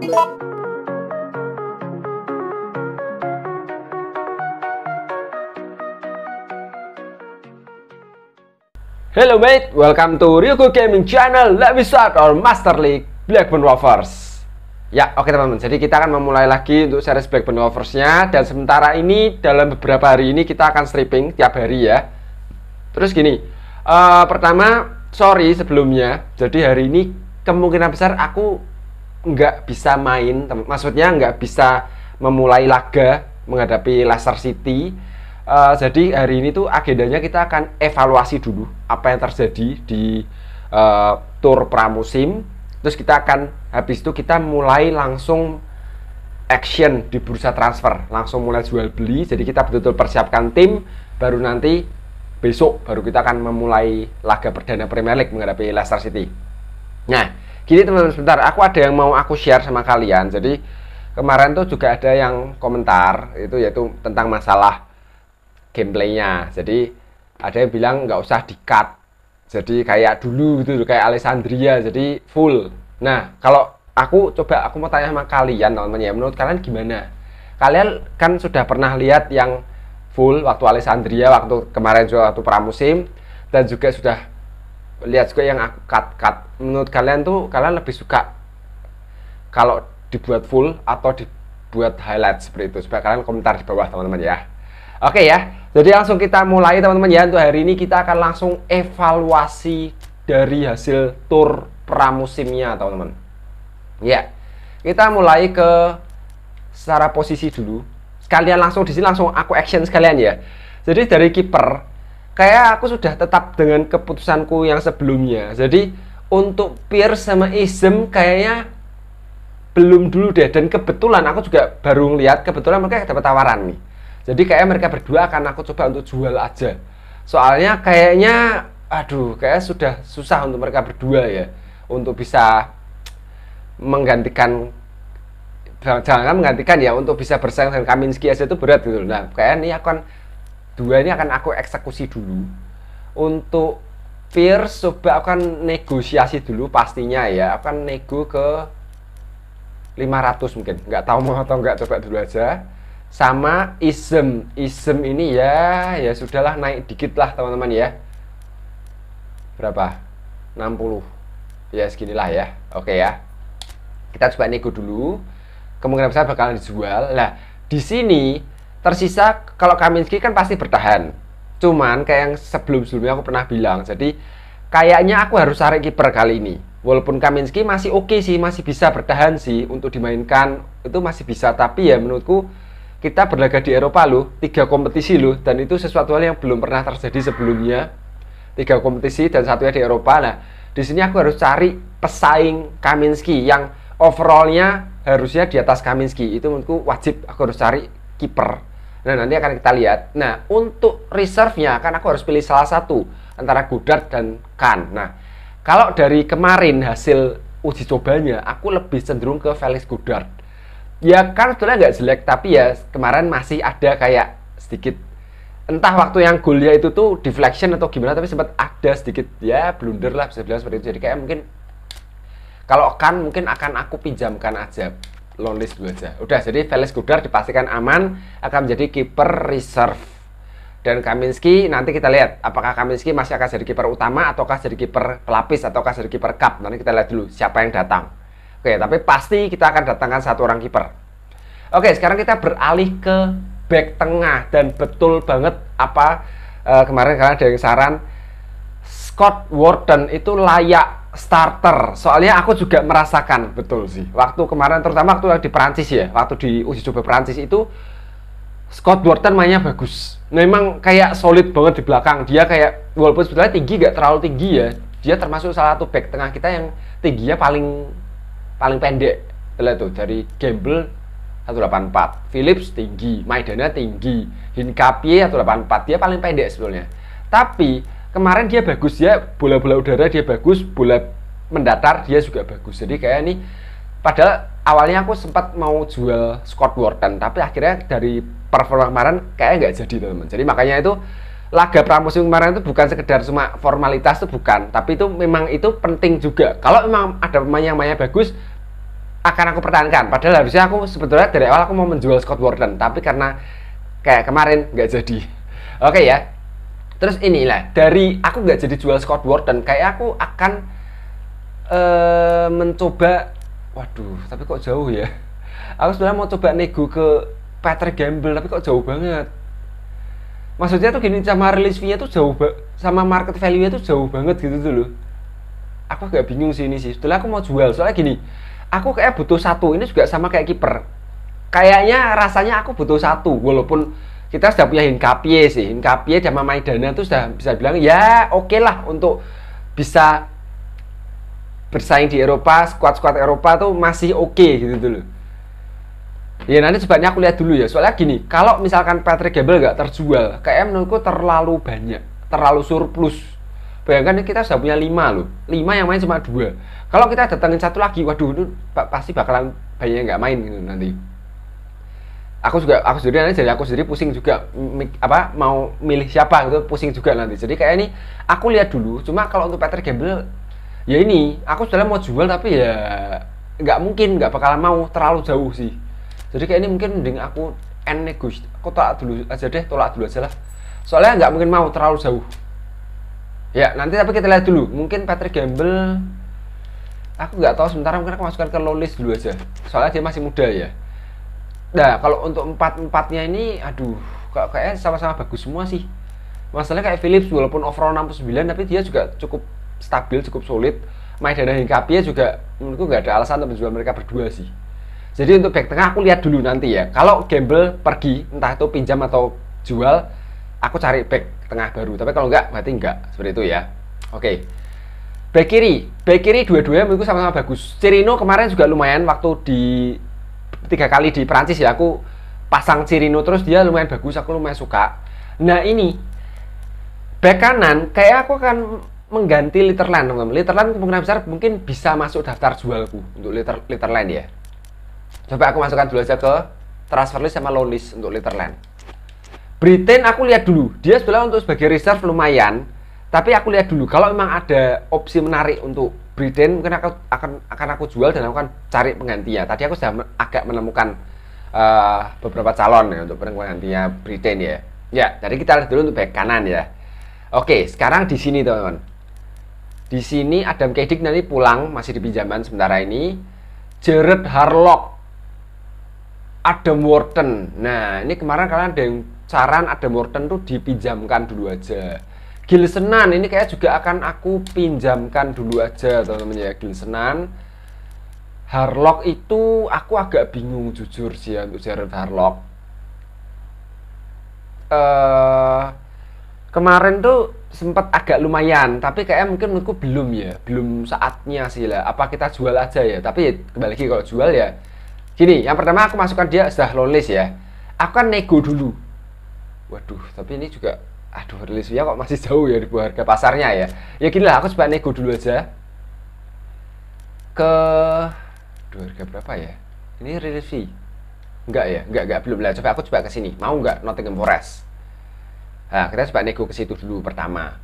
Hello mate, welcome to Ryuko Gaming Channel, Let me start our Master League Blackburn Rovers. Ya, oke okay, teman-teman. Jadi kita akan memulai lagi untuk series Blackburn Rovers-nya dan sementara ini dalam beberapa hari ini kita akan stripping tiap hari ya. Terus gini, uh, pertama sorry sebelumnya. Jadi hari ini kemungkinan besar aku nggak bisa main, maksudnya nggak bisa memulai laga menghadapi Leicester City. Uh, jadi hari ini tuh agendanya kita akan evaluasi dulu apa yang terjadi di uh, tur pramusim. Terus kita akan habis itu kita mulai langsung action di bursa transfer, langsung mulai jual beli. Jadi kita betul-betul persiapkan tim, baru nanti besok baru kita akan memulai laga perdana Premier League menghadapi Leicester City. Nah, gini teman-teman sebentar aku ada yang mau aku share sama kalian jadi kemarin tuh juga ada yang komentar itu yaitu tentang masalah gameplaynya jadi ada yang bilang nggak usah di cut jadi kayak dulu gitu kayak Alessandria jadi full nah kalau aku coba aku mau tanya sama kalian teman-teman ya menurut kalian gimana kalian kan sudah pernah lihat yang full waktu Alessandria waktu kemarin juga waktu pramusim dan juga sudah lihat juga yang aku cut cut menurut kalian tuh kalian lebih suka kalau dibuat full atau dibuat highlight seperti itu supaya kalian komentar di bawah teman-teman ya oke ya jadi langsung kita mulai teman-teman ya untuk hari ini kita akan langsung evaluasi dari hasil tour pramusimnya teman-teman ya kita mulai ke secara posisi dulu sekalian langsung di sini langsung aku action sekalian ya jadi dari kiper kayak aku sudah tetap dengan keputusanku yang sebelumnya jadi untuk peer sama ism kayaknya belum dulu deh dan kebetulan aku juga baru ngeliat kebetulan mereka dapat tawaran nih jadi kayak mereka berdua akan aku coba untuk jual aja soalnya kayaknya aduh kayak sudah susah untuk mereka berdua ya untuk bisa menggantikan jangan menggantikan ya untuk bisa bersaing dengan Kaminski aja itu berat gitu nah kayaknya ini akan dua ini akan aku eksekusi dulu untuk Fear coba aku akan negosiasi dulu pastinya ya aku akan nego ke 500 mungkin nggak tahu mau atau nggak coba dulu aja sama ism ism ini ya ya sudahlah naik dikit lah teman-teman ya berapa 60 ya seginilah ya oke ya kita coba nego dulu kemungkinan besar bakalan dijual lah di sini tersisa kalau Kaminski kan pasti bertahan cuman kayak yang sebelum-sebelumnya aku pernah bilang jadi kayaknya aku harus cari kiper kali ini walaupun Kaminski masih oke okay sih masih bisa bertahan sih untuk dimainkan itu masih bisa tapi ya menurutku kita berlaga di Eropa loh tiga kompetisi loh dan itu sesuatu hal yang belum pernah terjadi sebelumnya tiga kompetisi dan satunya di Eropa nah di sini aku harus cari pesaing Kaminski yang overallnya harusnya di atas Kaminski itu menurutku wajib aku harus cari kiper Nah, nanti akan kita lihat. Nah, untuk reserve-nya kan aku harus pilih salah satu antara Godard dan Kan. Nah, kalau dari kemarin hasil uji cobanya, aku lebih cenderung ke Felix Godard. Ya, kan sebenarnya nggak jelek, tapi ya kemarin masih ada kayak sedikit entah waktu yang golnya itu tuh deflection atau gimana tapi sempat ada sedikit ya blunder lah bisa bilang seperti itu jadi kayak mungkin kalau kan mungkin akan aku pinjamkan aja long list dulu aja. Udah, jadi Felix gudar dipastikan aman akan menjadi kiper reserve. Dan Kaminski nanti kita lihat apakah Kaminski masih akan jadi kiper utama ataukah jadi kiper pelapis ataukah jadi kiper cup. Nanti kita lihat dulu siapa yang datang. Oke, tapi pasti kita akan datangkan satu orang kiper. Oke, sekarang kita beralih ke back tengah dan betul banget apa uh, kemarin karena ada yang saran Scott Warden itu layak starter. Soalnya aku juga merasakan betul sih. Waktu kemarin terutama waktu di Perancis ya, waktu di uji coba Perancis itu Scott Wharton mainnya bagus. Memang kayak solid banget di belakang. Dia kayak walaupun sebetulnya tinggi gak terlalu tinggi ya. Dia termasuk salah satu back tengah kita yang tingginya paling paling pendek. Lihat tuh dari Gamble 184, Phillips tinggi, Maidana tinggi, Hinkapie 184. Dia paling pendek sebetulnya. Tapi kemarin dia bagus ya bola-bola udara dia bagus bola mendatar dia juga bagus jadi kayak ini padahal awalnya aku sempat mau jual Scott Wharton tapi akhirnya dari performa kemarin kayak nggak jadi teman-teman jadi makanya itu laga pramusim kemarin itu bukan sekedar cuma formalitas itu bukan tapi itu memang itu penting juga kalau memang ada pemain yang mainnya bagus akan aku pertahankan padahal harusnya aku sebetulnya dari awal aku mau menjual Scott Warden tapi karena kayak kemarin nggak jadi oke okay ya terus inilah dari aku nggak jadi jual Scott Ward dan kayak aku akan uh, mencoba waduh tapi kok jauh ya aku sebenarnya mau coba nego ke Peter Gamble tapi kok jauh banget maksudnya tuh gini sama rilis fee-nya tuh jauh sama market value-nya tuh jauh banget gitu tuh loh aku agak bingung sih ini sih setelah aku mau jual soalnya gini aku kayak butuh satu ini juga sama kayak kiper kayaknya rasanya aku butuh satu walaupun kita sudah punya Hinkapie sih Hinkapie sama Maidana itu sudah bisa bilang ya oke okay lah untuk bisa bersaing di Eropa skuad-skuad Eropa tuh masih oke okay, gitu dulu ya nanti sebabnya aku lihat dulu ya soalnya gini kalau misalkan Patrick Gable nggak terjual KM menurutku terlalu banyak terlalu surplus bayangkan kita sudah punya lima loh lima yang main cuma dua kalau kita datangin satu lagi waduh itu pasti bakalan banyak yang nggak main gitu nanti aku juga aku sendiri nanti jadi aku sendiri pusing juga mi, apa mau milih siapa gitu pusing juga nanti jadi kayak ini aku lihat dulu cuma kalau untuk Peter Gabriel ya ini aku sudah mau jual tapi ya nggak mungkin nggak bakalan mau terlalu jauh sih jadi kayak ini mungkin mending aku end negos aku tolak dulu aja deh tolak dulu aja lah soalnya nggak mungkin mau terlalu jauh ya nanti tapi kita lihat dulu mungkin Patrick Gamble aku nggak tahu sementara mungkin aku masukkan ke low list dulu aja soalnya dia masih muda ya Nah, kalau untuk empat-empatnya ini, aduh, kayaknya sama-sama bagus semua sih. Masalahnya kayak Philips, walaupun overall 69, tapi dia juga cukup stabil, cukup solid. Maidana Hingkapia juga menurutku nggak ada alasan untuk menjual mereka berdua sih. Jadi untuk back tengah aku lihat dulu nanti ya. Kalau Gamble pergi, entah itu pinjam atau jual, aku cari back tengah baru. Tapi kalau nggak, berarti nggak. Seperti itu ya. Oke. Okay. Back kiri, back kiri dua-duanya menurutku sama-sama bagus. Cirino kemarin juga lumayan waktu di tiga kali di Prancis ya aku pasang Cirino terus dia lumayan bagus aku lumayan suka nah ini back kanan kayak aku akan mengganti Litterland teman-teman Litterland kemungkinan besar mungkin bisa masuk daftar jualku untuk liter, Litterland ya coba aku masukkan dulu aja ke transfer list sama low list untuk Litterland Britain aku lihat dulu dia sebenarnya untuk sebagai reserve lumayan tapi aku lihat dulu kalau memang ada opsi menarik untuk Briden mungkin aku, akan akan aku jual dan aku akan cari penggantinya. Tadi aku sudah agak menemukan uh, beberapa calon ya untuk penggantinya Briden ya. Ya, jadi kita lihat dulu untuk back kanan ya. Oke, sekarang di sini teman-teman. Di sini Adam Kedik nanti pulang masih di pinjaman sementara ini. Jared Harlock, Adam Wharton. Nah, ini kemarin kalian ada yang saran Adam Wharton tuh dipinjamkan dulu aja Gilsenan ini kayak juga akan aku pinjamkan dulu aja teman-teman ya Gilsenan Harlock itu aku agak bingung jujur sih ya untuk Jared Harlock uh, kemarin tuh sempat agak lumayan tapi kayak mungkin menurutku belum ya belum saatnya sih lah apa kita jual aja ya tapi ya, kembali lagi kalau jual ya gini yang pertama aku masukkan dia sudah lolis ya aku kan nego dulu waduh tapi ini juga aduh rilis via kok masih jauh ya ribu harga pasarnya ya ya gini lah aku coba nego dulu aja ke aduh, harga berapa ya ini rilis fee enggak ya enggak enggak belum lah coba aku coba ke sini mau enggak Nottingham Forest nah kita coba nego ke situ dulu pertama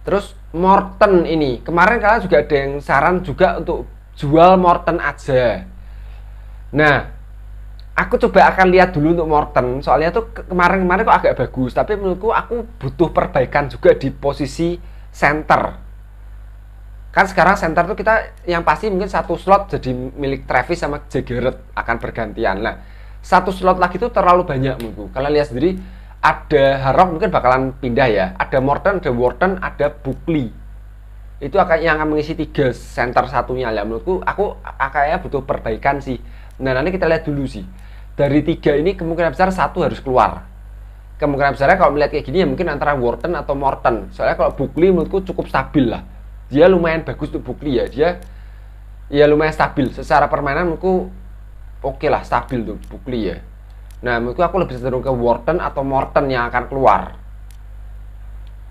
terus Morton ini kemarin kalian juga ada yang saran juga untuk jual Morton aja nah aku coba akan lihat dulu untuk Morten soalnya tuh kemarin-kemarin kok agak bagus tapi menurutku aku butuh perbaikan juga di posisi center kan sekarang center tuh kita yang pasti mungkin satu slot jadi milik Travis sama Jaggeret akan bergantian lah satu slot lagi tuh terlalu banyak menurutku kalian lihat sendiri ada Harok mungkin bakalan pindah ya ada Morten, ada Warden ada Bukli itu akan yang akan mengisi tiga center satunya lah menurutku aku kayaknya butuh perbaikan sih nah nanti kita lihat dulu sih dari tiga ini kemungkinan besar satu harus keluar kemungkinan besar kalau melihat kayak gini ya mungkin antara Wharton atau Morton soalnya kalau Bukli menurutku cukup stabil lah dia lumayan bagus tuh Bukli ya dia ya lumayan stabil secara permainan menurutku oke okay lah stabil tuh Bukli ya nah menurutku aku lebih cenderung ke Wharton atau Morton yang akan keluar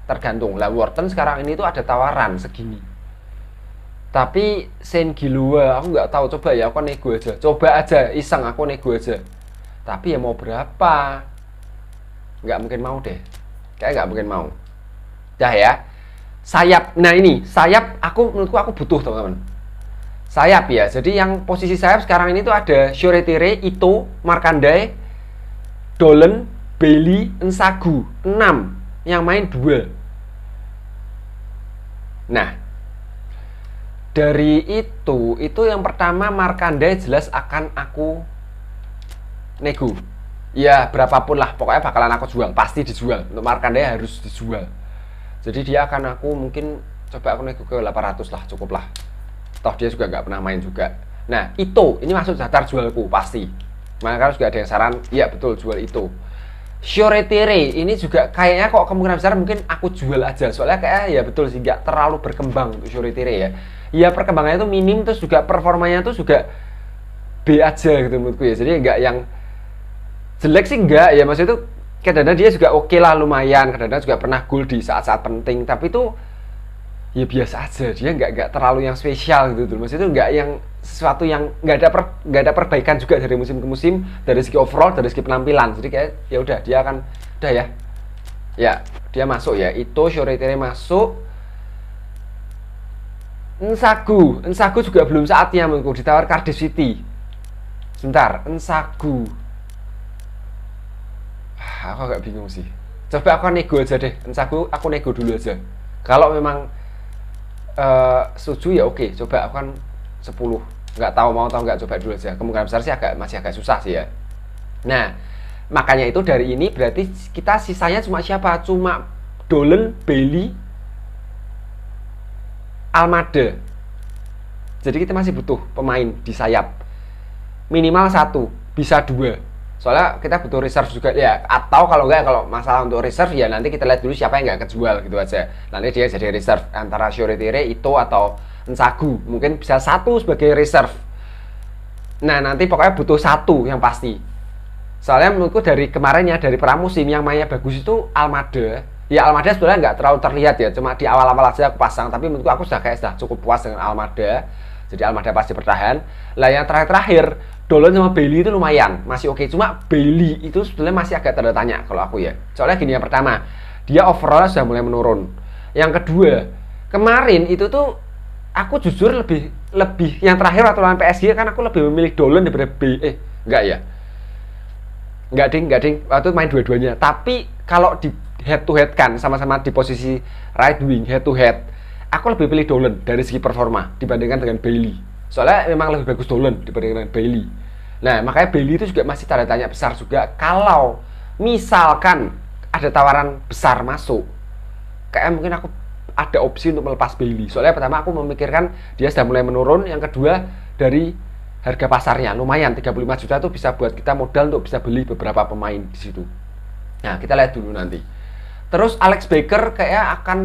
tergantung lah Wharton sekarang ini tuh ada tawaran segini tapi Saint Gilua aku nggak tahu coba ya aku nego aja coba aja iseng aku nego aja tapi ya mau berapa nggak mungkin mau deh kayak nggak mungkin mau dah ya sayap nah ini sayap aku menurutku aku butuh teman-teman sayap ya jadi yang posisi sayap sekarang ini tuh ada Shoretire, Ito, Markandai, Dolen, Bailey, Ensagu enam yang main dua nah dari itu itu yang pertama Markanda jelas akan aku nego ya berapapun lah pokoknya bakalan aku jual pasti dijual untuk Markanda harus dijual jadi dia akan aku mungkin coba aku nego ke 800 lah cukup lah toh dia juga nggak pernah main juga nah itu ini masuk daftar jualku pasti maka harus juga ada yang saran iya betul jual itu Shoretire ini juga kayaknya kok kemungkinan besar mungkin aku jual aja soalnya kayak ya betul sih nggak terlalu berkembang untuk Shoretire ya ya perkembangannya itu minim terus juga performanya itu juga B aja gitu menurutku ya jadi nggak yang jelek sih nggak ya maksudnya itu kadang-kadang dia juga oke okay lah lumayan kadang-kadang juga pernah gol di saat-saat penting tapi itu ya biasa aja dia nggak nggak terlalu yang spesial gitu tuh maksudnya itu nggak yang sesuatu yang nggak ada per, nggak ada perbaikan juga dari musim ke musim dari segi overall dari segi penampilan jadi kayak ya udah dia akan udah ya ya dia masuk ya itu Shoretire masuk Ensagu, Ensagu juga belum saatnya menurutku ditawar Cardiff City. Sebentar, Ensagu. Ah, aku agak bingung sih. Coba aku nego aja deh, Ensagu aku nego dulu aja. Kalau memang uh, setuju ya oke, coba aku kan sepuluh. Gak tahu mau tahu nggak coba dulu aja. Kemungkinan besar sih agak masih agak susah sih ya. Nah, makanya itu dari ini berarti kita sisanya cuma siapa? Cuma Dolan, Bailey, Almada. Jadi kita masih butuh pemain di sayap. Minimal satu, bisa dua. Soalnya kita butuh reserve juga ya. Atau kalau enggak kalau masalah untuk reserve ya nanti kita lihat dulu siapa yang nggak kejual gitu aja. Nanti dia jadi reserve antara Shoretire itu atau Nsagu. Mungkin bisa satu sebagai reserve. Nah, nanti pokoknya butuh satu yang pasti. Soalnya menurutku dari kemarin ya dari pramusim yang mainnya bagus itu Almada ya Almada sebenarnya nggak terlalu terlihat ya cuma di awal-awal aja aku pasang tapi menurutku aku sudah kayak sudah cukup puas dengan Almada jadi Almada pasti bertahan lah yang terakhir-terakhir Dolan sama Bailey itu lumayan masih oke okay. cuma Bailey itu sebenarnya masih agak tanda tanya kalau aku ya soalnya gini yang pertama dia overall sudah mulai menurun yang kedua kemarin itu tuh aku jujur lebih lebih yang terakhir atau lawan PSG kan aku lebih memilih Dolan daripada B eh enggak ya enggak ding enggak ding waktu main dua-duanya tapi kalau di head to head kan sama-sama di posisi right wing head to head aku lebih pilih Dolan dari segi performa dibandingkan dengan Bailey soalnya memang lebih bagus Dolan dibandingkan dengan Bailey nah makanya Bailey itu juga masih tanda tanya besar juga kalau misalkan ada tawaran besar masuk kayak mungkin aku ada opsi untuk melepas Bailey soalnya pertama aku memikirkan dia sudah mulai menurun yang kedua dari harga pasarnya lumayan 35 juta itu bisa buat kita modal untuk bisa beli beberapa pemain di situ. Nah, kita lihat dulu nanti. Terus Alex Baker kayaknya akan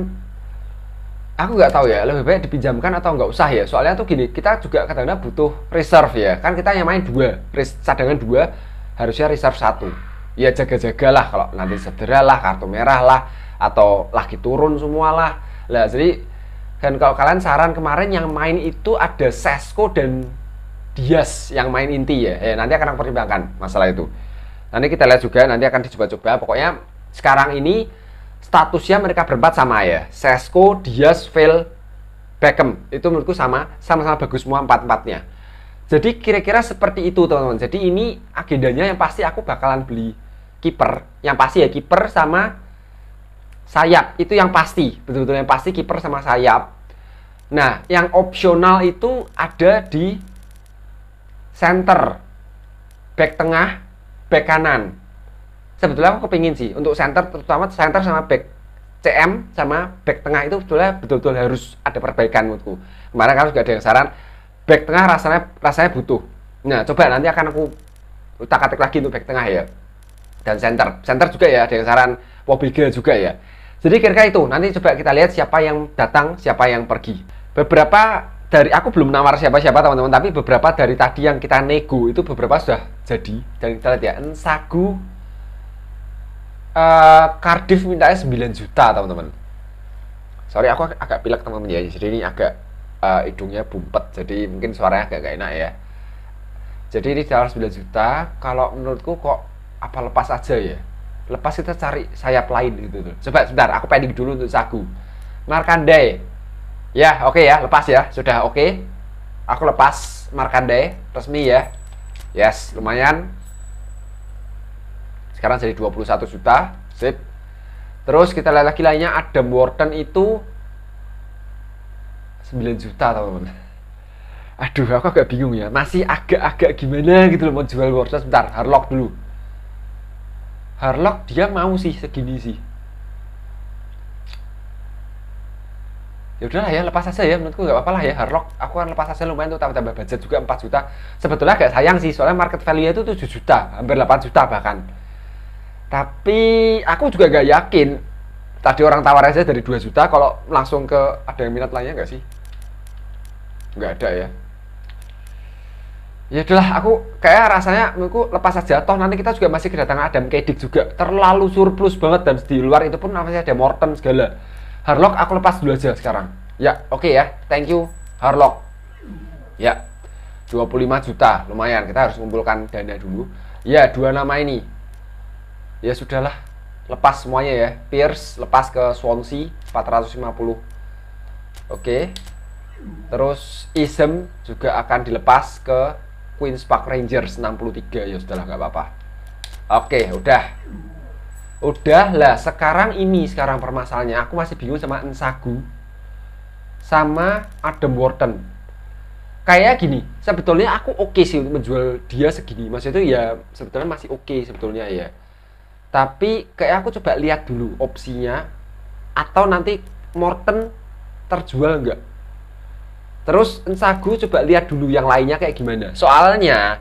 aku nggak tahu ya lebih baik dipinjamkan atau nggak usah ya soalnya tuh gini kita juga kadang-kadang butuh reserve ya kan kita yang main dua cadangan dua harusnya reserve satu ya jaga-jagalah kalau nanti cedera lah kartu merah lah atau lagi turun semualah lah jadi dan kalau kalian saran kemarin yang main itu ada Sesko dan Dias yang main inti ya. Eh, nanti akan aku pertimbangkan masalah itu. Nanti kita lihat juga, nanti akan dicoba-coba. Pokoknya sekarang ini statusnya mereka berempat sama ya. Sesko, Diaz, Phil, Beckham. Itu menurutku sama, sama-sama bagus semua empat-empatnya. Jadi kira-kira seperti itu teman-teman. Jadi ini agendanya yang pasti aku bakalan beli kiper. Yang pasti ya kiper sama sayap. Itu yang pasti, betul-betul yang pasti kiper sama sayap. Nah, yang opsional itu ada di center, back tengah, back kanan sebetulnya aku kepingin sih untuk center terutama center sama back CM sama back tengah itu sebetulnya betul-betul harus ada perbaikan menurutku kemarin kamu juga ada yang saran back tengah rasanya rasanya butuh nah coba nanti akan aku utak atik lagi untuk back tengah ya dan center center juga ya ada yang saran Wobigel juga ya jadi kira-kira itu nanti coba kita lihat siapa yang datang siapa yang pergi beberapa dari aku belum nawar siapa-siapa teman-teman tapi beberapa dari tadi yang kita nego itu beberapa sudah jadi dan kita lihat ya Ensagu uh, Cardiff minta 9 juta teman-teman sorry aku agak pilek teman-teman ya jadi ini agak uh, hidungnya bumpet jadi mungkin suaranya agak gak enak ya jadi ini dalam 9 juta kalau menurutku kok apa lepas aja ya lepas kita cari sayap lain gitu tuh coba sebentar aku pending dulu untuk sagu Markandai ya oke okay ya lepas ya sudah oke okay. aku lepas Markandai resmi ya yes lumayan sekarang jadi 21 juta sip terus kita lihat lagi lainnya Adam Warden itu 9 juta teman-teman aduh aku agak bingung ya masih agak-agak gimana gitu loh mau jual Warden sebentar Harlock dulu Harlock dia mau sih segini sih ya udahlah ya lepas aja ya menurutku nggak apa-apa lah ya Harlock aku akan lepas aja lumayan tuh tambah-tambah budget juga 4 juta sebetulnya agak sayang sih soalnya market value itu 7 juta hampir 8 juta bahkan tapi aku juga gak yakin tadi orang tawar aja dari 2 juta kalau langsung ke ada yang minat lainnya nggak sih? Nggak ada ya. Ya udahlah, aku kayak rasanya aku lepas aja toh nanti kita juga masih kedatangan Adam Kedik juga. Terlalu surplus banget dan di luar itu pun namanya ada Morton segala. Harlock aku lepas dulu aja sekarang. Ya, oke okay ya. Thank you Harlock. Ya. 25 juta, lumayan. Kita harus mengumpulkan dana dulu. Ya, dua nama ini ya sudahlah lepas semuanya ya Pierce lepas ke Swansea 450 oke terus Isem juga akan dilepas ke Queens Park Rangers 63 ya sudahlah nggak apa-apa oke udah udah lah sekarang ini sekarang permasalahannya aku masih bingung sama Ensagu sama Adam Warden kayak gini sebetulnya aku oke okay sih menjual dia segini maksudnya itu ya sebetulnya masih oke okay sebetulnya ya tapi kayak aku coba lihat dulu opsinya atau nanti Morten terjual enggak terus Ensagu coba lihat dulu yang lainnya kayak gimana soalnya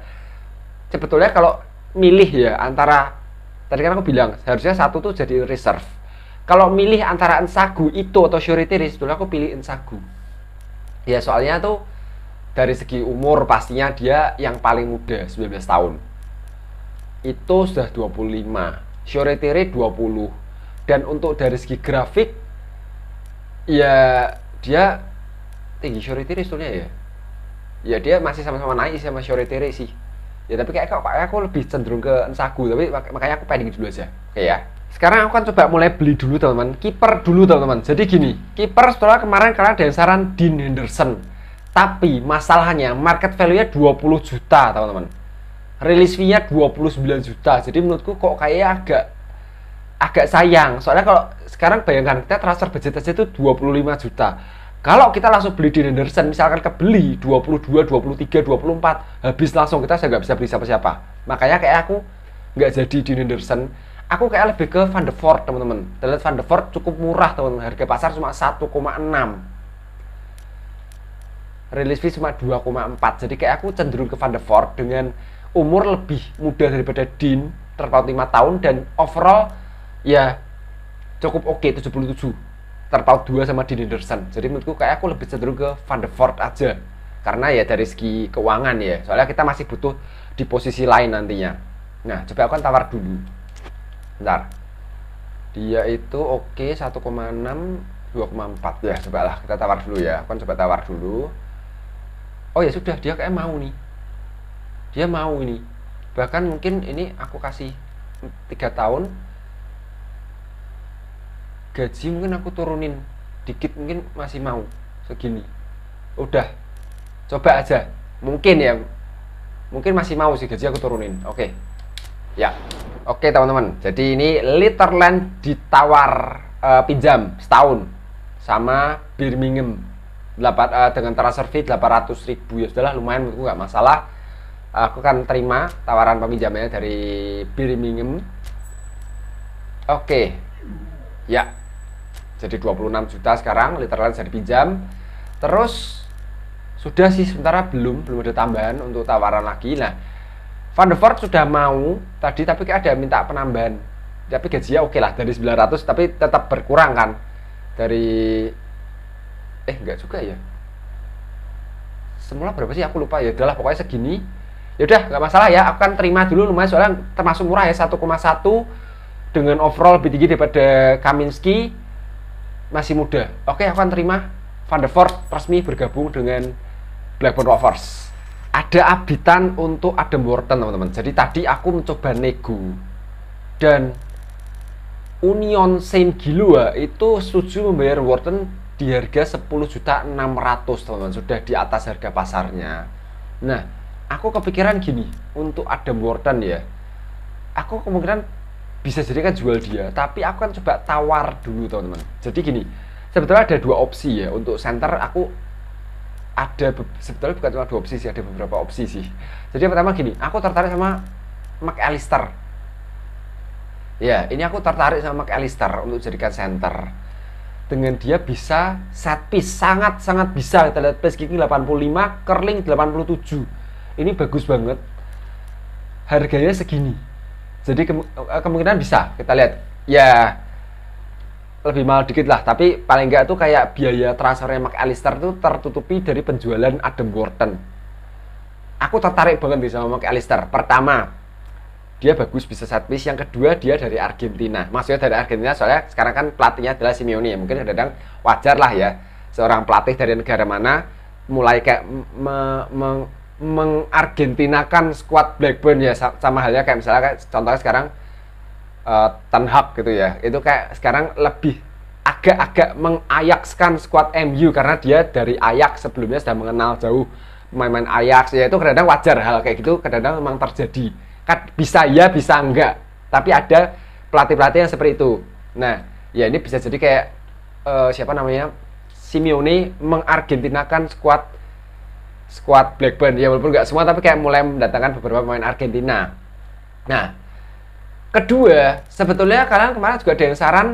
sebetulnya kalau milih ya antara tadi kan aku bilang seharusnya satu tuh jadi reserve kalau milih antara Ensagu itu atau Surety risk, sebetulnya aku pilih Ensagu ya soalnya tuh dari segi umur pastinya dia yang paling muda 19 tahun itu sudah 25 Shoretere 20 dan untuk dari segi grafik ya dia tinggi Shoretere sebetulnya ya ya dia masih sama-sama naik sama Shoretere sih ya tapi kayak kok aku lebih cenderung ke ensaku tapi makanya aku pending dulu aja oke ya sekarang aku kan coba mulai beli dulu teman-teman kiper dulu teman-teman jadi gini kiper setelah kemarin karena ada yang saran Dean Henderson tapi masalahnya market value-nya 20 juta teman-teman rilis fee-nya 29 juta. Jadi menurutku kok kayak agak agak sayang. Soalnya kalau sekarang bayangkan kita transfer budget aja itu 25 juta. Kalau kita langsung beli di Henderson, misalkan kebeli 22, 23, 24, habis langsung kita saya nggak bisa beli siapa-siapa. Makanya kayak aku nggak jadi di Henderson. Aku kayak lebih ke Van de Fort teman-teman. Terlihat Van de Fort cukup murah, teman-teman. Harga pasar cuma 1,6 rilis fee cuma 2,4 jadi kayak aku cenderung ke Van de Fort dengan umur lebih muda daripada Dean terpaut lima tahun dan overall ya cukup oke okay, 77 terpaut dua sama Dean Henderson jadi menurutku kayak aku lebih cenderung ke Van der Voort aja karena ya dari segi keuangan ya soalnya kita masih butuh di posisi lain nantinya nah coba aku kan tawar dulu ntar dia itu oke okay, 1,6 2,4 ya coba lah kita tawar dulu ya aku kan coba tawar dulu oh ya sudah dia kayak mau nih dia mau ini bahkan mungkin ini aku kasih tiga tahun gaji mungkin aku turunin dikit mungkin masih mau segini udah coba aja mungkin ya mungkin masih mau sih gaji aku turunin oke okay. ya oke okay, teman-teman jadi ini literland ditawar uh, pinjam setahun sama Birmingham 8, uh, eh, dengan transfer fee 800 ribu ya sudahlah lumayan menurutku nggak masalah aku kan terima tawaran peminjamannya dari Birmingham oke okay. ya jadi 26 juta sekarang literan jadi pinjam terus sudah sih sementara belum belum ada tambahan untuk tawaran lagi nah Van der Voort sudah mau tadi tapi ada minta penambahan tapi gajinya oke okay lah dari 900 tapi tetap berkurang kan dari eh enggak juga ya semula berapa sih aku lupa ya adalah pokoknya segini yaudah nggak masalah ya Akan terima dulu lumayan soalnya termasuk murah ya 1,1 dengan overall lebih tinggi daripada Kaminski masih muda oke akan terima Van der Voort resmi bergabung dengan Blackburn Rovers ada abitan untuk Adam Wharton teman-teman jadi tadi aku mencoba nego dan Union Saint Gilua itu setuju membayar Wharton di harga 10 juta 600 teman-teman sudah di atas harga pasarnya nah aku kepikiran gini untuk Adam Warden ya aku kemungkinan bisa jadi kan jual dia tapi aku kan coba tawar dulu teman-teman jadi gini sebetulnya ada dua opsi ya untuk center aku ada sebetulnya bukan cuma dua opsi sih ada beberapa opsi sih jadi yang pertama gini aku tertarik sama Mac McAllister ya ini aku tertarik sama Mac McAllister untuk jadikan center dengan dia bisa set piece sangat sangat bisa kita lihat place kicking 85 curling 87 ini bagus banget harganya segini jadi eh, kemungkinan bisa kita lihat ya lebih mahal dikit lah tapi paling enggak tuh kayak biaya transfernya Mac Alistair tuh tertutupi dari penjualan Adam Wharton aku tertarik banget nih sama Mac Alistair pertama dia bagus bisa set piece yang kedua dia dari Argentina maksudnya dari Argentina soalnya sekarang kan pelatihnya adalah Simeone ya mungkin kadang wajar lah ya seorang pelatih dari negara mana mulai kayak me, me, mengargentinakan squad Blackburn ya sama halnya kayak misalnya kayak contohnya sekarang uh, Ten Hag gitu ya itu kayak sekarang lebih agak-agak mengayakskan squad MU karena dia dari ayak sebelumnya sudah mengenal jauh main-main Ajax ya itu kadang-kadang wajar hal kayak gitu kadang-kadang memang terjadi kan bisa ya bisa enggak tapi ada pelatih-pelatih yang seperti itu nah ya ini bisa jadi kayak uh, siapa namanya Simeone mengargentinakan squad squad Blackburn ya walaupun nggak semua tapi kayak mulai mendatangkan beberapa pemain Argentina. Nah, kedua sebetulnya kalian kemarin juga ada yang saran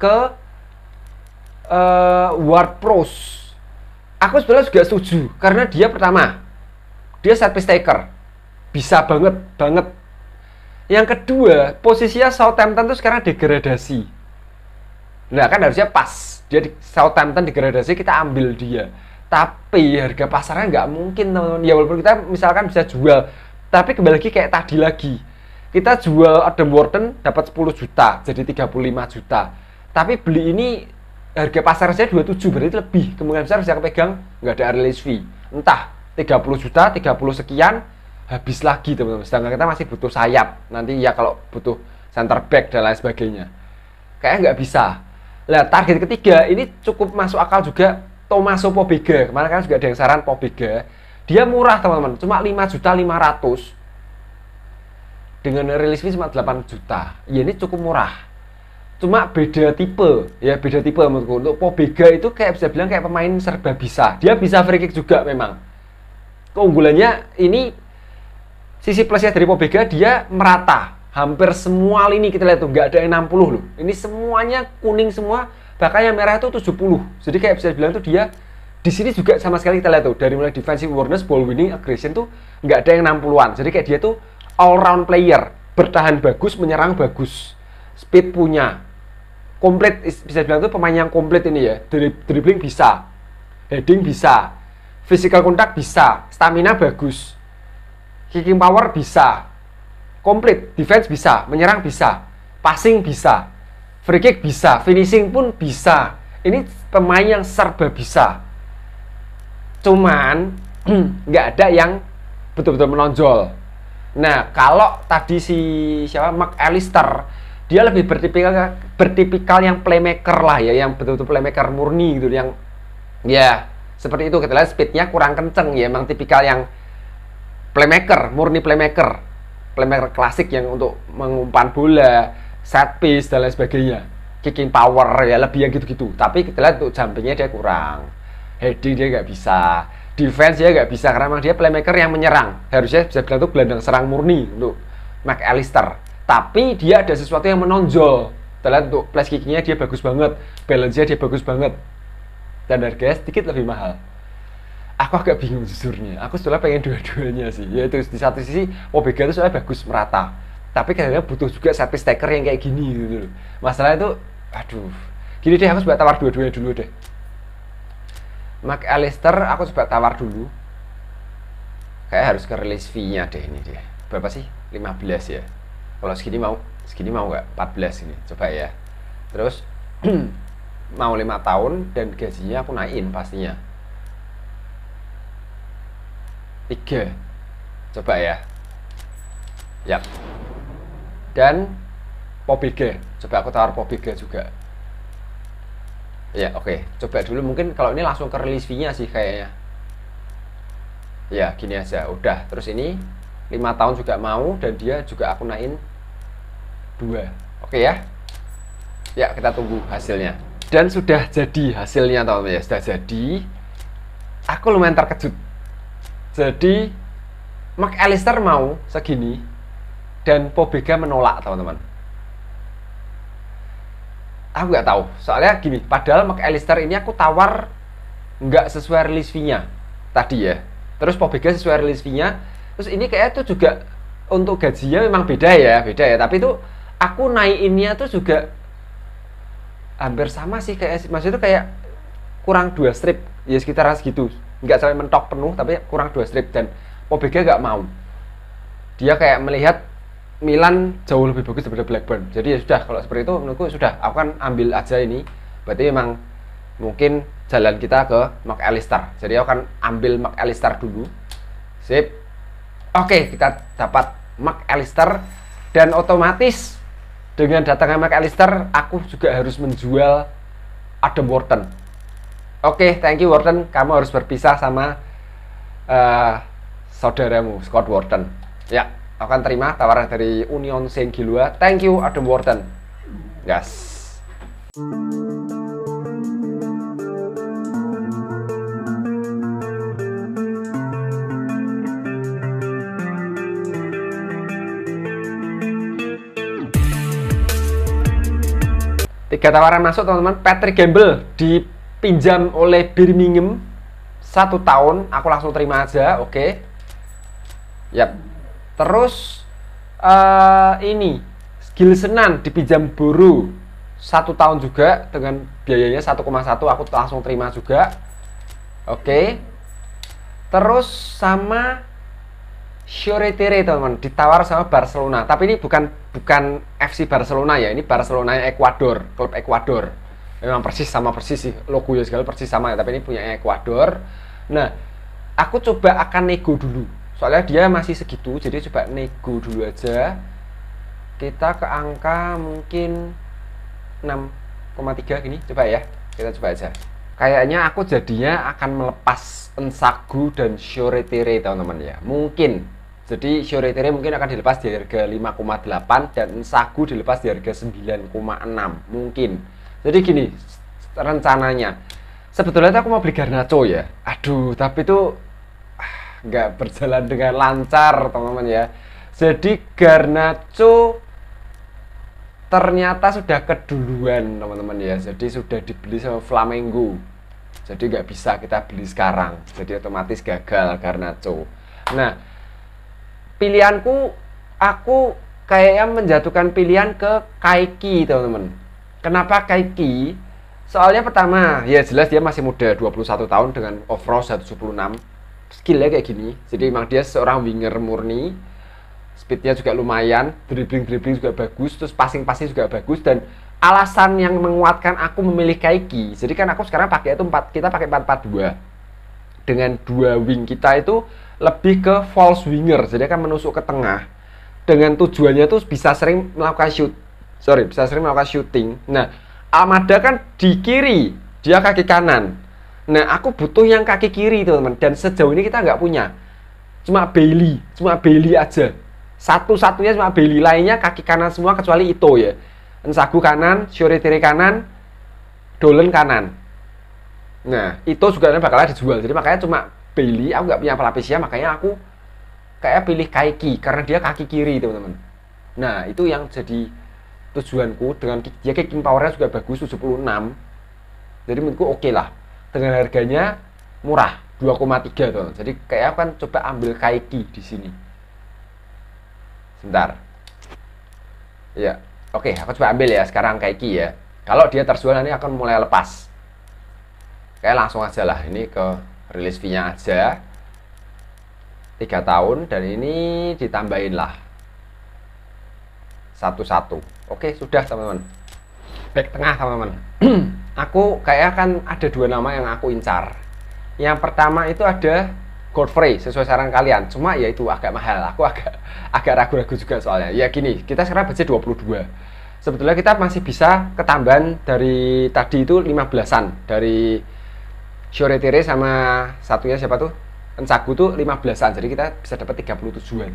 ke uh, Ward Pros. Aku sebetulnya juga setuju karena dia pertama dia set piece taker bisa banget banget. Yang kedua posisinya Southampton tuh sekarang degradasi. Nah kan harusnya pas dia di Southampton degradasi kita ambil dia tapi harga pasarnya nggak mungkin teman-teman ya walaupun kita misalkan bisa jual tapi kembali lagi kayak tadi lagi kita jual Adam Warden dapat 10 juta jadi 35 juta tapi beli ini harga pasar saya 27 berarti lebih kemungkinan besar bisa kepegang nggak ada release fee entah 30 juta 30 sekian habis lagi teman-teman sedangkan kita masih butuh sayap nanti ya kalau butuh center back dan lain sebagainya kayaknya nggak bisa lah target ketiga ini cukup masuk akal juga Tomaso Pobega kemarin kan juga ada yang saran Pobega dia murah teman-teman cuma 5 juta 500 dengan rilis cuma 8 juta ya ini cukup murah cuma beda tipe ya beda tipe menurutku untuk Pobega itu kayak bisa bilang kayak pemain serba bisa dia bisa free kick juga memang keunggulannya ini sisi plusnya dari Pobega dia merata hampir semua lini kita lihat tuh nggak ada yang 60 loh ini semuanya kuning semua bahkan yang merah itu 70 jadi kayak bisa bilang tuh dia di sini juga sama sekali kita lihat tuh dari mulai defensive awareness ball winning aggression tuh nggak ada yang 60-an jadi kayak dia tuh all round player bertahan bagus menyerang bagus speed punya komplit bisa bilang tuh pemain yang komplit ini ya dribbling bisa heading bisa physical contact bisa stamina bagus kicking power bisa komplit defense bisa menyerang bisa passing bisa free kick bisa, finishing pun bisa. Ini pemain yang serba bisa. Cuman nggak ada yang betul-betul menonjol. Nah, kalau tadi si siapa McAllister, dia lebih bertipikal bertipikal yang playmaker lah ya, yang betul-betul playmaker murni gitu, yang ya seperti itu kita lihat speednya kurang kenceng ya, emang tipikal yang playmaker, murni playmaker, playmaker klasik yang untuk mengumpan bola, set piece dan lain sebagainya kicking power ya lebih yang gitu-gitu tapi kita lihat untuk jumpingnya dia kurang heading dia nggak bisa defense dia nggak bisa karena memang dia playmaker yang menyerang harusnya bisa bilang itu gelandang serang murni untuk Mac Alister tapi dia ada sesuatu yang menonjol kita lihat untuk place kickingnya dia bagus banget balance-nya dia bagus banget dan harganya sedikit lebih mahal aku agak bingung jujurnya aku setelah pengen dua-duanya sih yaitu di satu sisi Obega itu soalnya bagus merata tapi kadang-kadang butuh juga service taker yang kayak gini gitu loh. Masalah itu, aduh, gini deh, aku coba tawar dua-duanya dulu deh. Mac Alistair, aku coba tawar dulu. Kayak harus ke release fee-nya deh ini deh. Berapa sih? 15 ya. Kalau segini mau, segini mau nggak? 14 ini, coba ya. Terus, mau 5 tahun dan gajinya aku naikin pastinya. Tiga, coba ya. Yap dan Pobege. Coba aku taruh Pobege juga. Ya, oke. Okay. Coba dulu mungkin kalau ini langsung ke release fee-nya sih kayaknya. Ya, gini aja. Udah. Terus ini 5 tahun juga mau dan dia juga aku naikin 2. Oke okay, ya. Ya, kita tunggu hasilnya. Dan sudah jadi hasilnya teman-teman ya. Sudah jadi. Aku lumayan terkejut. Jadi Mac McAllister mau segini dan Pobega menolak teman-teman aku nggak tahu soalnya gini padahal McAllister ini aku tawar nggak sesuai release fee-nya tadi ya terus Pobega sesuai release fee-nya terus ini kayak tuh juga untuk gajinya memang beda ya beda ya tapi itu aku naikinnya tuh juga hampir sama sih kayak maksudnya itu kayak kurang dua strip ya sekitar segitu nggak sampai mentok penuh tapi kurang dua strip dan Pobega nggak mau dia kayak melihat Milan jauh lebih bagus daripada Blackburn. Jadi ya sudah kalau seperti itu menurutku sudah aku kan ambil aja ini. Berarti emang mungkin jalan kita ke McAllister. Jadi aku akan ambil McAllister dulu. Sip. Oke, kita dapat McAllister dan otomatis dengan datangnya McAllister aku juga harus menjual Adam Warden. Oke, thank you Warden. kamu harus berpisah sama uh, saudaramu Scott Warden. Ya akan terima tawaran dari Union Saint Gilua. Thank you Adam Warden. Gas. tiga tawaran masuk teman-teman Patrick Gamble dipinjam oleh Birmingham satu tahun aku langsung terima aja oke okay. yap Terus uh, ini skill Senan dipinjam Buru satu tahun juga dengan biayanya 1,1 aku langsung terima juga. Oke. Terus sama Shoretire teman-teman ditawar sama Barcelona. Tapi ini bukan bukan FC Barcelona ya, ini Barcelona Ecuador klub Ecuador Memang persis sama persis sih, ya segala persis sama ya, tapi ini punya Ecuador Nah, aku coba akan nego dulu soalnya dia masih segitu jadi coba nego dulu aja kita ke angka mungkin 6,3 gini coba ya kita coba aja kayaknya aku jadinya akan melepas ensagu dan shoretere teman-teman ya mungkin jadi shoretere mungkin akan dilepas di harga 5,8 dan ensagu dilepas di harga 9,6 mungkin jadi gini rencananya sebetulnya aku mau beli garnacho ya aduh tapi tuh nggak berjalan dengan lancar teman-teman ya jadi Garnacho ternyata sudah keduluan teman-teman ya jadi sudah dibeli sama Flamengo jadi nggak bisa kita beli sekarang jadi otomatis gagal Garnacho. nah pilihanku aku kayaknya menjatuhkan pilihan ke Kaiki teman-teman kenapa Kaiki soalnya pertama ya jelas dia masih muda 21 tahun dengan overall 176 skillnya kayak gini jadi memang dia seorang winger murni speednya juga lumayan dribbling dribbling juga bagus terus passing passing juga bagus dan alasan yang menguatkan aku memilih Kaiki jadi kan aku sekarang pakai itu empat, kita pakai empat empat dua dengan dua wing kita itu lebih ke false winger jadi akan menusuk ke tengah dengan tujuannya tuh bisa sering melakukan shoot sorry bisa sering melakukan shooting nah Almada kan di kiri dia kaki kanan Nah, aku butuh yang kaki kiri, teman-teman. Dan sejauh ini kita nggak punya. Cuma Bailey, cuma Bailey aja. Satu-satunya cuma Bailey, lainnya kaki kanan semua kecuali itu ya. Nsagu kanan, Shoretiri kanan, Dolen kanan. Nah, itu juga bakal ada jual Jadi makanya cuma Bailey, aku nggak punya pelapisnya, makanya aku kayak pilih Kaiki karena dia kaki kiri, teman-teman. Nah, itu yang jadi tujuanku dengan dia ya, kicking powernya juga bagus 76. Jadi menurutku oke okay lah dengan harganya murah 2,3 tuh. Jadi kayak aku kan coba ambil kaiki di sini. Sebentar. Ya, oke, aku coba ambil ya sekarang kaiki ya. Kalau dia terjual nanti akan mulai lepas. Kayak langsung aja lah ini ke rilis fee-nya aja. 3 tahun dan ini ditambahin lah. Satu-satu. Oke, sudah teman-teman back tengah teman-teman aku kayaknya kan ada dua nama yang aku incar yang pertama itu ada Godfrey sesuai saran kalian cuma ya itu agak mahal aku agak agak ragu-ragu juga soalnya ya gini kita sekarang budget 22 sebetulnya kita masih bisa ketambahan dari tadi itu 15an dari Shoretire sama satunya siapa tuh Encagu tuh 15an jadi kita bisa dapat 37an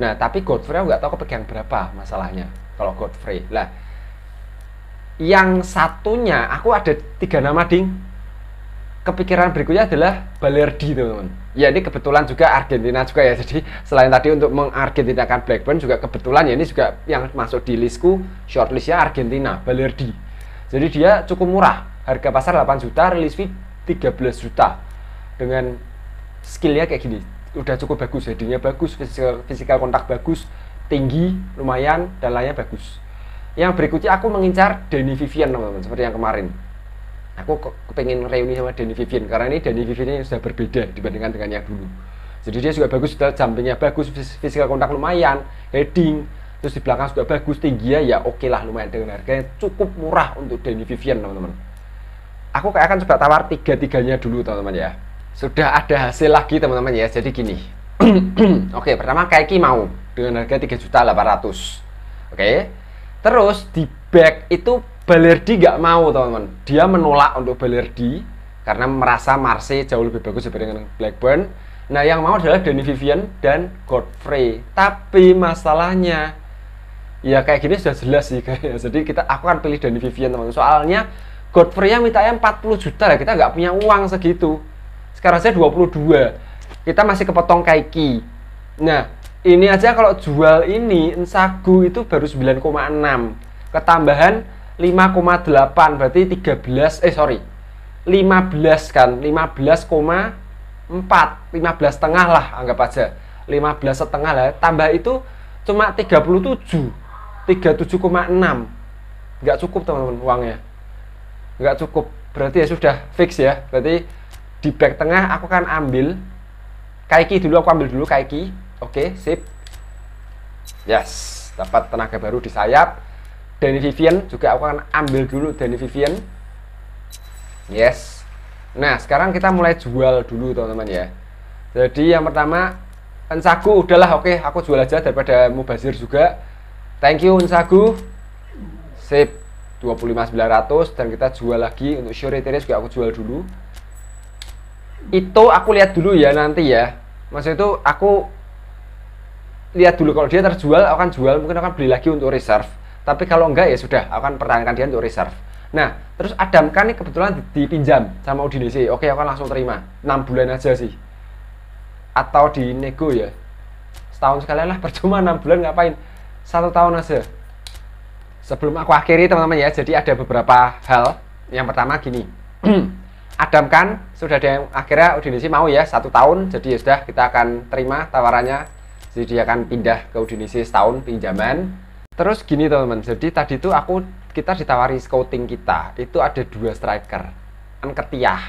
nah tapi Godfrey aku nggak tahu kepegang berapa masalahnya kalau Godfrey lah yang satunya aku ada tiga nama ding kepikiran berikutnya adalah Balerdi teman-teman ya ini kebetulan juga Argentina juga ya jadi selain tadi untuk mengargentinakan Blackburn juga kebetulan ya ini juga yang masuk di listku shortlistnya Argentina Balerdi jadi dia cukup murah harga pasar 8 juta release fee 13 juta dengan skillnya kayak gini udah cukup bagus Jadinya bagus physical fisikal kontak bagus tinggi lumayan dan lainnya bagus yang berikutnya aku mengincar Denny Vivian teman-teman seperti yang kemarin aku pengen reuni sama Denny Vivian karena ini Denny Vivian ini sudah berbeda dibandingkan dengan yang dulu jadi dia juga bagus sudah jumpingnya bagus fisikal kontak lumayan heading terus di belakang juga bagus tinggi ya, ya oke lah lumayan dengan harganya cukup murah untuk Denny Vivian teman-teman aku kayak akan coba tawar tiga-tiganya dulu teman-teman ya sudah ada hasil lagi teman-teman ya jadi gini oke pertama Kaiki mau dengan harga 3.800 oke okay Terus di back itu Balerdi nggak mau teman-teman. Dia menolak untuk Balerdi karena merasa Marseille jauh lebih bagus dibandingkan Blackburn. Nah yang mau adalah Danny Vivian dan Godfrey. Tapi masalahnya ya kayak gini sudah jelas sih kayak Jadi kita aku akan pilih Danny Vivian teman-teman. Soalnya Godfrey yang minta 40 juta ya kita nggak punya uang segitu. Sekarang saya 22. Kita masih kepotong Kaiki. Nah, ini aja kalau jual ini sagu itu baru 9,6 ketambahan 5,8 berarti 13 eh sorry 15 kan 15,4 15 setengah lah anggap aja 15 setengah lah tambah itu cuma 37 37,6 nggak cukup teman-teman uangnya nggak cukup berarti ya sudah fix ya berarti di back tengah aku akan ambil kaiki dulu aku ambil dulu kaiki Oke, okay, sip. Yes, dapat tenaga baru di sayap. Danny Vivian juga aku akan ambil dulu Danny Vivian. Yes. Nah, sekarang kita mulai jual dulu teman-teman ya. Jadi yang pertama Ensagu udahlah oke, okay, aku jual aja daripada Mubazir juga. Thank you Ensagu. Sip. 25900 dan kita jual lagi untuk Shuriteris juga aku jual dulu. Itu aku lihat dulu ya nanti ya. Maksud itu aku lihat dulu kalau dia terjual akan jual mungkin akan beli lagi untuk reserve tapi kalau enggak ya sudah akan pertahankan dia untuk reserve nah terus Adam kan ini kebetulan dipinjam sama Udinese oke akan langsung terima 6 bulan aja sih atau di nego ya setahun sekali lah percuma 6 bulan ngapain satu tahun aja sebelum aku akhiri teman-teman ya jadi ada beberapa hal yang pertama gini Adam kan sudah ada yang akhirnya Udinese mau ya satu tahun jadi ya sudah kita akan terima tawarannya jadi dia akan pindah ke Udinese setahun pinjaman terus gini teman-teman jadi tadi itu aku kita ditawari scouting kita itu ada dua striker kan ketiah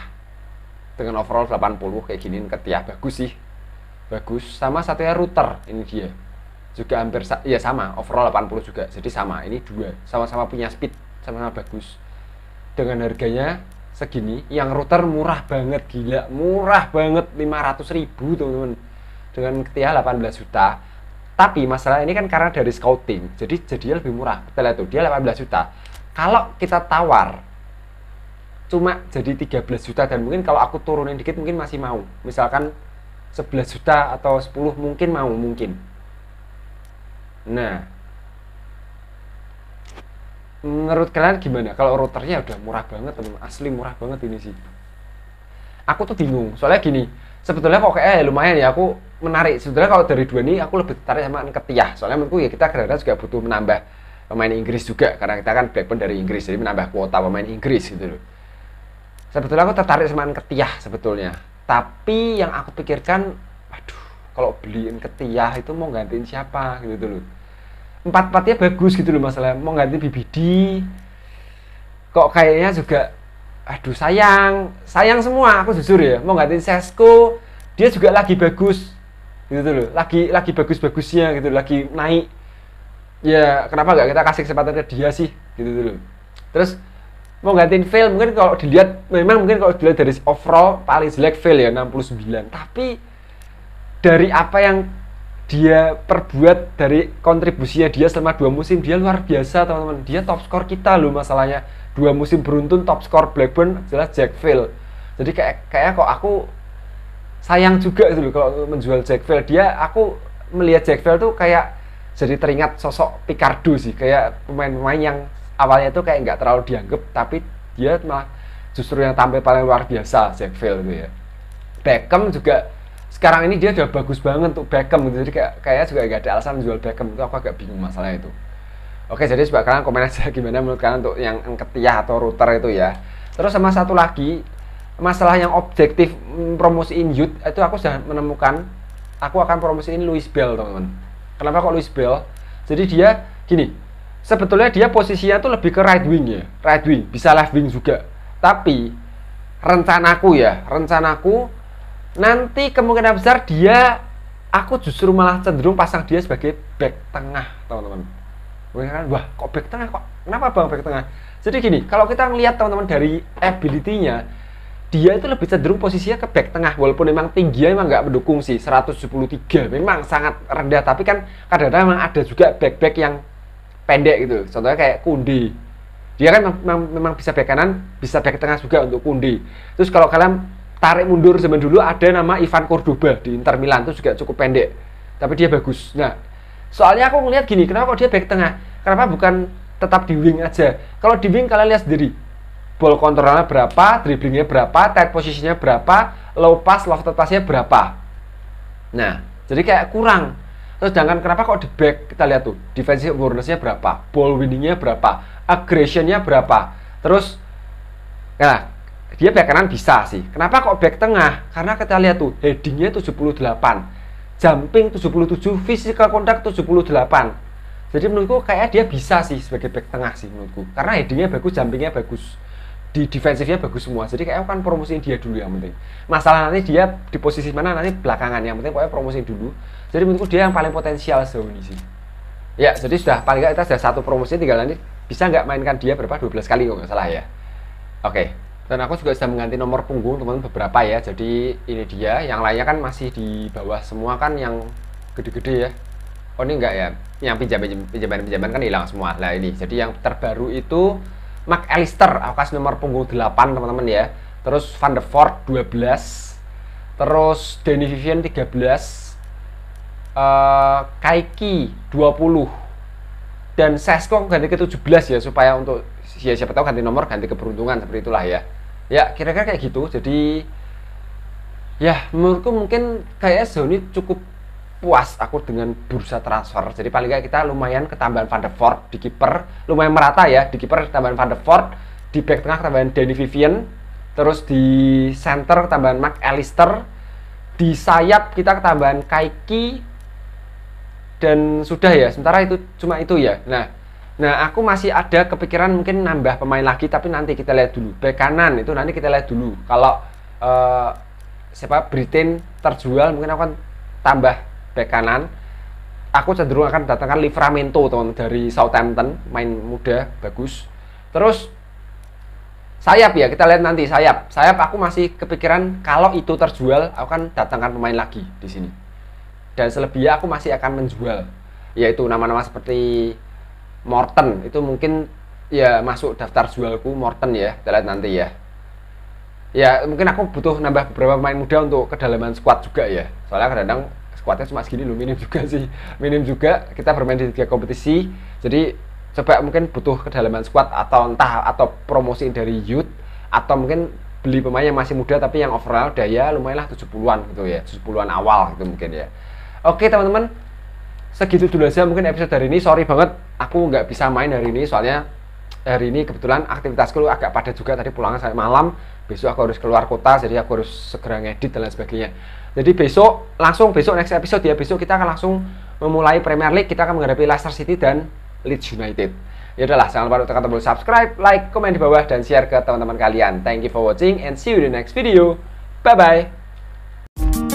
dengan overall 80 kayak gini ketiah bagus sih bagus sama satunya router ini dia juga hampir ya sama overall 80 juga jadi sama ini dua sama-sama punya speed sama-sama bagus dengan harganya segini yang router murah banget gila murah banget 500 ribu teman-teman dengan ketia 18 juta tapi masalah ini kan karena dari scouting jadi jadi lebih murah kita lihat tuh dia 18 juta kalau kita tawar cuma jadi 13 juta dan mungkin kalau aku turunin dikit mungkin masih mau misalkan 11 juta atau 10 mungkin mau mungkin nah menurut kalian gimana kalau routernya udah murah banget teman asli murah banget ini sih aku tuh bingung soalnya gini sebetulnya kok kayak eh, lumayan ya aku menarik sebetulnya kalau dari dua ini aku lebih tertarik sama ketiah soalnya menurutku ya kita kadang-kadang juga butuh menambah pemain Inggris juga karena kita kan Blackburn dari Inggris jadi menambah kuota pemain Inggris gitu loh sebetulnya aku tertarik sama ketiah sebetulnya tapi yang aku pikirkan aduh kalau beliin ketiah itu mau gantiin siapa gitu loh empat-empatnya bagus gitu loh masalahnya mau ganti BBD kok kayaknya juga aduh sayang sayang semua aku jujur ya mau ngatin Sesko dia juga lagi bagus gitu loh lagi lagi bagus-bagusnya gitu lagi naik ya kenapa nggak kita kasih kesempatan ke dia sih gitu loh terus mau ngatin fail mungkin kalau dilihat memang mungkin kalau dilihat dari overall paling jelek fail ya 69 tapi dari apa yang dia perbuat dari kontribusinya dia selama dua musim dia luar biasa teman-teman dia top skor kita loh masalahnya dua musim beruntun top skor Blackburn jelas Jack Phil jadi kayak kayak kok aku sayang juga gitu loh kalau menjual Jack Phil dia aku melihat Jack Phil tuh kayak jadi teringat sosok Picardo sih kayak pemain-pemain yang awalnya tuh kayak nggak terlalu dianggap tapi dia malah justru yang tampil paling luar biasa Jack Phil gitu ya Beckham juga sekarang ini dia udah bagus banget untuk Beckham gitu. jadi kayak kayaknya juga nggak ada alasan jual Beckham itu aku agak bingung masalah itu Oke, jadi coba kalian komen aja gimana menurut kalian untuk yang ketiak atau router itu ya. Terus sama satu lagi, masalah yang objektif mm, promosiin youth itu aku sudah menemukan aku akan promosiin Louis Bell teman-teman kenapa kok Louis Bell jadi dia gini sebetulnya dia posisinya tuh lebih ke right wing ya right wing bisa left wing juga tapi rencanaku ya rencanaku nanti kemungkinan besar dia aku justru malah cenderung pasang dia sebagai back tengah teman-teman mereka kan wah kok back tengah kok kenapa bang back tengah jadi gini kalau kita ngelihat teman-teman dari ability-nya dia itu lebih cenderung posisinya ke back tengah walaupun memang tinggi memang ya, nggak mendukung sih 173 memang sangat rendah tapi kan kadang-kadang memang ada juga back-back yang pendek gitu contohnya kayak Kundi dia kan memang, memang bisa back kanan bisa back tengah juga untuk Kundi terus kalau kalian tarik mundur zaman dulu ada nama Ivan Cordoba di Inter Milan itu juga cukup pendek tapi dia bagus nah soalnya aku ngeliat gini kenapa kok dia back tengah kenapa bukan tetap di wing aja kalau di wing kalian lihat sendiri ball kontrolnya berapa dribblingnya berapa tight posisinya berapa low pass low atasnya berapa nah jadi kayak kurang terus jangan kenapa kok di back kita lihat tuh defensive awarenessnya berapa ball winningnya berapa aggressionnya berapa terus nah dia back kanan bisa sih kenapa kok back tengah karena kita lihat tuh headingnya 78 jumping 77, physical contact 78. Jadi menurutku kayak dia bisa sih sebagai back tengah sih menurutku. Karena headingnya bagus, jumpingnya bagus, di defensifnya bagus semua. Jadi kayaknya kan promosiin dia dulu yang penting. Masalah nanti dia di posisi mana nanti belakangan yang penting pokoknya promosiin dulu. Jadi menurutku dia yang paling potensial sejauh ini sih. Ya, jadi sudah paling nggak kita sudah satu promosi tinggal nanti bisa nggak mainkan dia berapa 12 kali kok nggak salah ya. Oke. Okay dan aku juga sudah mengganti nomor punggung teman-teman beberapa ya jadi ini dia yang lainnya kan masih di bawah semua kan yang gede-gede ya oh ini enggak ya yang pinjaman pinjaman kan hilang semua lah ini jadi yang terbaru itu Mac Alistair aku kasih nomor punggung 8 teman-teman ya terus Van der Ford 12 terus Danny Vivian 13 uh, Kaiki 20 dan Sesko ganti ke 17 ya supaya untuk ya siapa tahu ganti nomor ganti keberuntungan seperti itulah ya ya kira-kira kayak gitu jadi ya menurutku mungkin kayak sejauh cukup puas aku dengan bursa transfer jadi paling nggak kita lumayan ketambahan Van de Fort di kiper lumayan merata ya di kiper ketambahan Van de Fort di back tengah ketambahan Danny Vivian terus di center ketambahan Mac Alister di sayap kita ketambahan Kaiki dan sudah ya sementara itu cuma itu ya nah Nah, aku masih ada kepikiran mungkin nambah pemain lagi, tapi nanti kita lihat dulu. Bek kanan itu nanti kita lihat dulu. Kalau uh, siapa Britain terjual, mungkin aku akan tambah bek kanan. Aku cenderung akan datangkan Livramento teman dari Southampton, main muda, bagus. Terus sayap ya, kita lihat nanti sayap. Sayap aku masih kepikiran kalau itu terjual, aku akan datangkan pemain lagi di sini. Dan selebihnya aku masih akan menjual, yaitu nama-nama seperti Morton itu mungkin ya masuk daftar jualku Morton ya kita lihat nanti ya ya mungkin aku butuh nambah beberapa pemain muda untuk kedalaman squad juga ya soalnya kadang-kadang squadnya cuma segini loh minim juga sih minim juga kita bermain di tiga kompetisi jadi coba mungkin butuh kedalaman squad atau entah atau promosi dari youth atau mungkin beli pemain yang masih muda tapi yang overall daya lumayan lah 70-an gitu ya 70-an awal gitu mungkin ya oke teman-teman segitu dulu aja mungkin episode hari ini sorry banget aku nggak bisa main hari ini soalnya hari ini kebetulan aktivitasku agak padat juga tadi pulangnya saya malam besok aku harus keluar kota jadi aku harus segera ngedit dan lain sebagainya jadi besok langsung besok next episode ya besok kita akan langsung memulai Premier League kita akan menghadapi Leicester City dan Leeds United ya udahlah jangan lupa untuk tekan tombol subscribe like komen di bawah dan share ke teman-teman kalian thank you for watching and see you in the next video bye bye